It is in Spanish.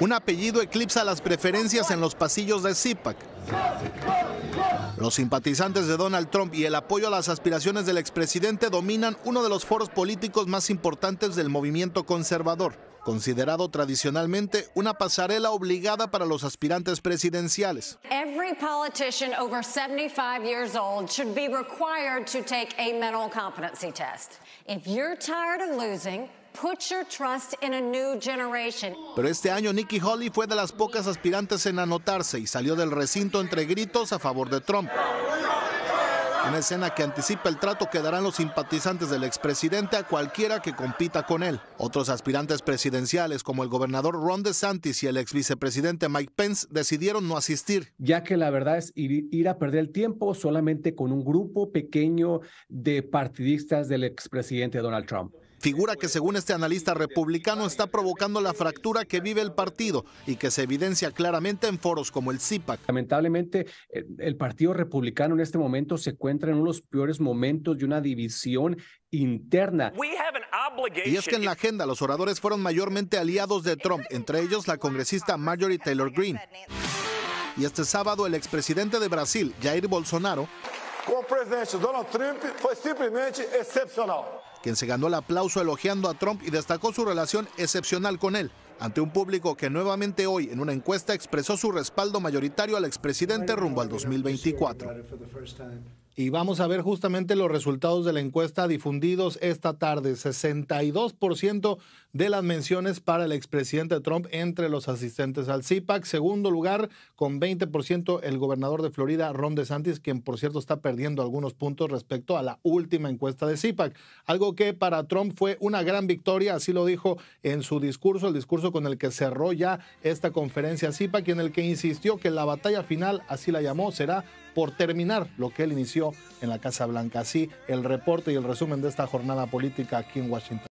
Un apellido eclipsa las preferencias en los pasillos de SIPAC. Los simpatizantes de Donald Trump y el apoyo a las aspiraciones del expresidente dominan uno de los foros políticos más importantes del movimiento conservador, considerado tradicionalmente una pasarela obligada para los aspirantes presidenciales. Every politician over 75 years old should be required to take a mental competency test. If you're tired of losing, generation. Pero este año Nikki Haley fue de las pocas aspirantes en anotarse y salió del recinto entre gritos a favor de Trump. Una escena que anticipa el trato que darán los simpatizantes del expresidente a cualquiera que compita con él. Otros aspirantes presidenciales, como el gobernador Ron DeSantis y el ex vicepresidente Mike Pence, decidieron no asistir. Ya que la verdad es ir a perder el tiempo solamente con un grupo pequeño de partidistas del expresidente Donald Trump figura que según este analista republicano está provocando la fractura que vive el partido y que se evidencia claramente en foros como el CIPAC. Lamentablemente, eh, el Partido Republicano en este momento se encuentra en uno de los peores momentos de una división interna. Y es que en la agenda los oradores fueron mayormente aliados de Trump, entre ellos la congresista Marjorie Taylor Greene. Y este sábado el expresidente de Brasil, Jair Bolsonaro, Con el presidente Donald Trump fue simplemente excepcional quien se ganó el aplauso elogiando a Trump y destacó su relación excepcional con él, ante un público que nuevamente hoy en una encuesta expresó su respaldo mayoritario al expresidente rumbo al 2024. Y vamos a ver justamente los resultados de la encuesta difundidos esta tarde. 62% de las menciones para el expresidente Trump entre los asistentes al CIPAC. Segundo lugar, con 20% el gobernador de Florida, Ron DeSantis, quien por cierto está perdiendo algunos puntos respecto a la última encuesta de CIPAC. Algo que para Trump fue una gran victoria, así lo dijo en su discurso, el discurso con el que cerró ya esta conferencia CIPAC, en el que insistió que la batalla final, así la llamó, será por terminar lo que él inició en la Casa Blanca. Así el reporte y el resumen de esta jornada política aquí en Washington.